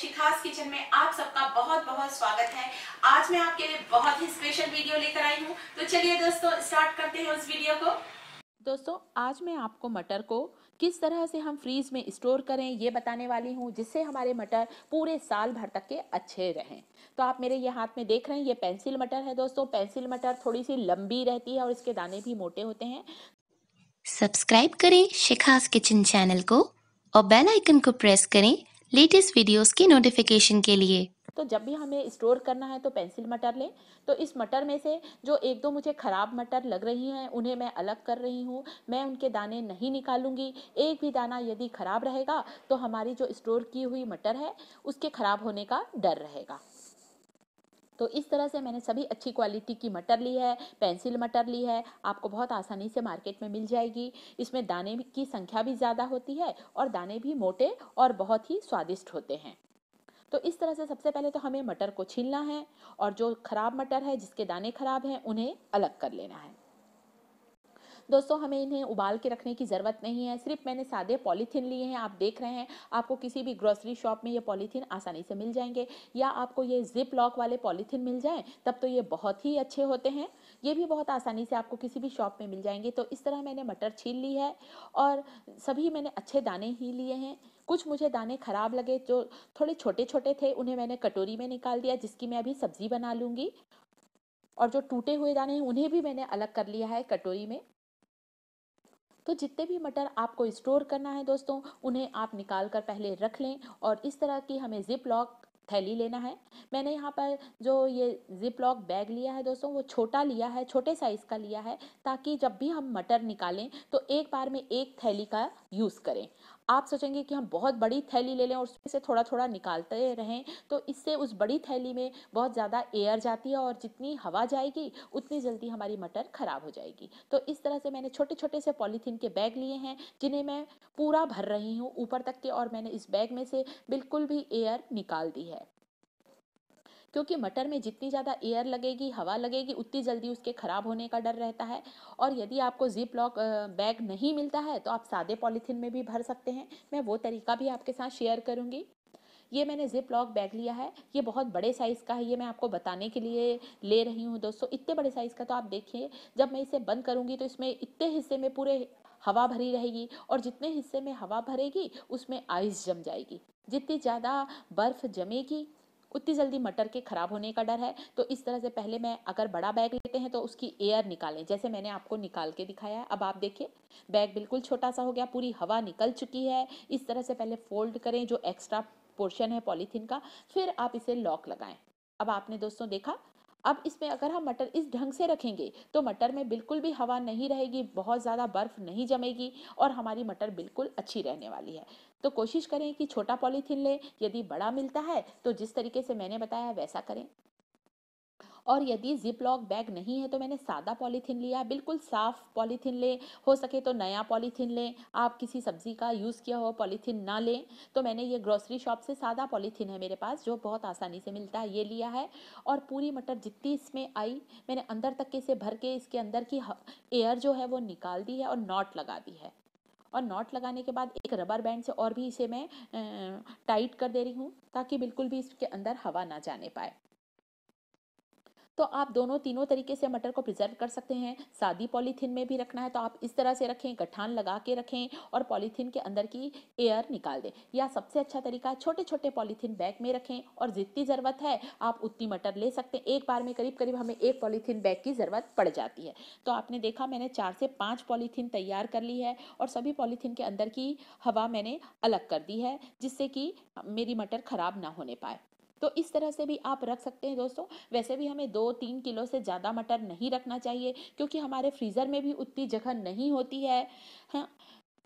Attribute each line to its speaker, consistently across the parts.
Speaker 1: शिखास kitchen में आप सबका बहुत बहुत स्वागत है आज मैं आपके लिए बहुत ही स्पेशल वीडियो लेकर आई हूँ तो चलिए दोस्तों स्टार्ट करते हैं उस वीडियो को दोस्तों आज मैं आपको मटर को किस तरह से हम फ्रीज में स्टोर करें ये बताने वाली हूँ जिससे हमारे मटर पूरे साल भर तक के अच्छे रहें तो आप मेरे ये हाथ में देख रहे हैं ये पेंसिल मटर है दोस्तों पेंसिल मटर थोड़ी सी लंबी रहती है और इसके दाने भी मोटे होते हैं सब्सक्राइब करें शिखास किचन चैनल को और बेल आइकन को प्रेस करें लेटेस्ट वीडियोस की नोटिफिकेशन के लिए तो जब भी हमें स्टोर करना है तो पेंसिल मटर लें तो इस मटर में से जो एक दो मुझे ख़राब मटर लग रही हैं उन्हें मैं अलग कर रही हूँ मैं उनके दाने नहीं निकालूंगी एक भी दाना यदि ख़राब रहेगा तो हमारी जो स्टोर की हुई मटर है उसके ख़राब होने का डर रहेगा तो इस तरह से मैंने सभी अच्छी क्वालिटी की मटर ली है पेंसिल मटर ली है आपको बहुत आसानी से मार्केट में मिल जाएगी इसमें दाने की संख्या भी ज़्यादा होती है और दाने भी मोटे और बहुत ही स्वादिष्ट होते हैं तो इस तरह से सबसे पहले तो हमें मटर को छीलना है और जो ख़राब मटर है जिसके दाने ख़राब हैं उन्हें अलग कर लेना है दोस्तों हमें इन्हें उबाल के रखने की ज़रूरत नहीं है सिर्फ मैंने सादे पॉलीथीन लिए हैं आप देख रहे हैं आपको किसी भी ग्रोसरी शॉप में ये पॉलीथीन आसानी से मिल जाएंगे या आपको ये जिप लॉक वाले पॉलीथीन मिल जाएँ तब तो ये बहुत ही अच्छे होते हैं ये भी बहुत आसानी से आपको किसी भी शॉप में मिल जाएंगे तो इस तरह मैंने मटर छील ली है और सभी मैंने अच्छे दाने ही लिए हैं कुछ मुझे दाने ख़राब लगे जो थोड़े छोटे छोटे थे उन्हें मैंने कटोरी में निकाल दिया जिसकी मैं अभी सब्ज़ी बना लूँगी और जो टूटे हुए दाने हैं उन्हें भी मैंने अलग कर लिया है कटोरी में तो जितने भी मटर आपको स्टोर करना है दोस्तों उन्हें आप निकाल कर पहले रख लें और इस तरह की हमें जिप लॉक थैली लेना है मैंने यहाँ पर जो ये जिप लॉक बैग लिया है दोस्तों वो छोटा लिया है छोटे साइज़ का लिया है ताकि जब भी हम मटर निकालें तो एक बार में एक थैली का यूज़ करें आप सोचेंगे कि हम बहुत बड़ी थैली ले लें और उसमें से थोड़ा थोड़ा निकालते रहें तो इससे उस बड़ी थैली में बहुत ज़्यादा एयर जाती है और जितनी हवा जाएगी उतनी जल्दी हमारी मटर ख़राब हो जाएगी तो इस तरह से मैंने छोटे छोटे से पॉलीथीन के बैग लिए हैं जिन्हें मैं पूरा भर रही हूँ ऊपर तक के और मैंने इस बैग में से बिल्कुल भी एयर निकाल दी है क्योंकि मटर में जितनी ज़्यादा एयर लगेगी हवा लगेगी उतनी जल्दी उसके ख़राब होने का डर रहता है और यदि आपको जिप लॉक बैग नहीं मिलता है तो आप सादे पॉलीथीन में भी भर सकते हैं मैं वो तरीका भी आपके साथ शेयर करूँगी ये मैंने जिप लॉक बैग लिया है ये बहुत बड़े साइज़ का है ये मैं आपको बताने के लिए ले रही हूँ दोस्तों इतने बड़े साइज़ का तो आप देखिए जब मैं इसे बंद करूँगी तो इसमें इतने हिस्से में पूरे हवा भरी रहेगी और जितने हिस्से में हवा भरेगी उसमें आइस जम जाएगी जितनी ज़्यादा बर्फ़ जमेगी उतनी जल्दी मटर के ख़राब होने का डर है तो इस तरह से पहले मैं अगर बड़ा बैग लेते हैं तो उसकी एयर निकालें जैसे मैंने आपको निकाल के दिखाया है अब आप देखिए बैग बिल्कुल छोटा सा हो गया पूरी हवा निकल चुकी है इस तरह से पहले फोल्ड करें जो एक्स्ट्रा पोर्शन है पॉलीथीन का फिर आप इसे लॉक लगाएं अब आपने दोस्तों देखा अब इसमें अगर हम मटर इस ढंग से रखेंगे तो मटर में बिल्कुल भी हवा नहीं रहेगी बहुत ज़्यादा बर्फ़ नहीं जमेगी और हमारी मटर बिल्कुल अच्छी रहने वाली है तो कोशिश करें कि छोटा पॉलीथीन लें यदि बड़ा मिलता है तो जिस तरीके से मैंने बताया वैसा करें और यदि जिप लॉक बैग नहीं है तो मैंने सादा पॉलीथीन लिया बिल्कुल साफ पॉलीथीन लें हो सके तो नया पॉलीथीन लें आप किसी सब्ज़ी का यूज़ किया हो पॉलीथीन ना लें तो मैंने ये ग्रॉसरी शॉप से सादा पॉलीथीन है मेरे पास जो बहुत आसानी से मिलता है ये लिया है और पूरी मटर जितनी इसमें आई मैंने अंदर तक के से भर के इसके अंदर की एयर जो है वो निकाल दी है और नॉट लगा दी है और नॉट लगाने के बाद एक रबर बैंड से और भी इसे मैं टाइट कर दे रही हूँ ताकि बिल्कुल भी इसके अंदर हवा ना जाने पाए तो आप दोनों तीनों तरीके से मटर को प्रिजर्व कर सकते हैं सादी पॉलीथीन में भी रखना है तो आप इस तरह से रखें गठान लगा के रखें और पॉलीथीन के अंदर की एयर निकाल दें या सबसे अच्छा तरीका छोटे छोटे पॉलीथीन बैग में रखें और जितनी ज़रूरत है आप उतनी मटर ले सकते हैं एक बार में करीब करीब हमें एक पॉलीथीन बैग की ज़रूरत पड़ जाती है तो आपने देखा मैंने चार से पाँच पॉलीथीन तैयार कर ली है और सभी पॉलीथीन के अंदर की हवा मैंने अलग कर दी है जिससे कि मेरी मटर ख़राब ना होने पाए तो इस तरह से भी आप रख सकते हैं दोस्तों वैसे भी हमें दो तीन किलो से ज़्यादा मटर नहीं रखना चाहिए क्योंकि हमारे फ्रीज़र में भी उतनी जगह नहीं होती है हाँ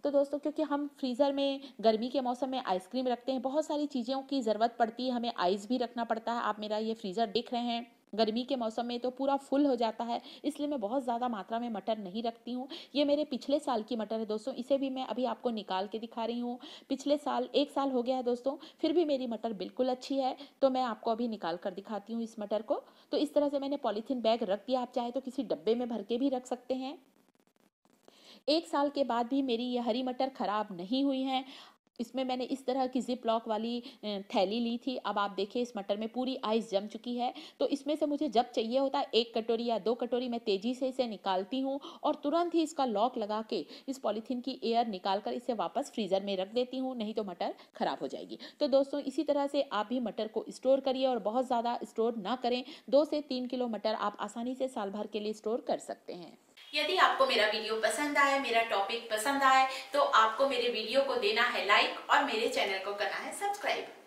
Speaker 1: तो दोस्तों क्योंकि हम फ्रीज़र में गर्मी के मौसम में आइसक्रीम रखते हैं बहुत सारी चीज़ों की ज़रूरत पड़ती है हमें आइस भी रखना पड़ता है आप मेरा ये फ्रीज़र देख रहे हैं गर्मी के मौसम में तो पूरा फुल हो जाता है इसलिए मैं बहुत ज़्यादा मात्रा में मटर नहीं रखती हूँ ये मेरे पिछले साल की मटर है दोस्तों इसे भी मैं अभी आपको निकाल के दिखा रही हूँ पिछले साल एक साल हो गया है दोस्तों फिर भी मेरी मटर बिल्कुल अच्छी है तो मैं आपको अभी निकाल कर दिखाती हूँ इस मटर को तो इस तरह से मैंने पॉलीथीन बैग रख दिया आप चाहे तो किसी डब्बे में भर के भी रख सकते हैं एक साल के बाद भी मेरी ये हरी मटर ख़राब नहीं हुई हैं इसमें मैंने इस तरह की जिप लॉक वाली थैली ली थी अब आप देखिए इस मटर में पूरी आइस जम चुकी है तो इसमें से मुझे जब चाहिए होता है एक कटोरी या दो कटोरी मैं तेज़ी से इसे निकालती हूँ और तुरंत ही इसका लॉक लगा के इस पॉलीथीन की एयर निकाल कर इसे वापस फ्रीज़र में रख देती हूँ नहीं तो मटर ख़राब हो जाएगी तो दोस्तों इसी तरह से आप भी मटर को स्टोर करिए और बहुत ज़्यादा स्टोर ना करें दो से तीन किलो मटर आप आसानी से साल भर के लिए स्टोर कर सकते हैं यदि आपको मेरा वीडियो पसंद आए मेरा टॉपिक पसंद आए तो आपको मेरे वीडियो को देना है लाइक और मेरे चैनल को करना है सब्सक्राइब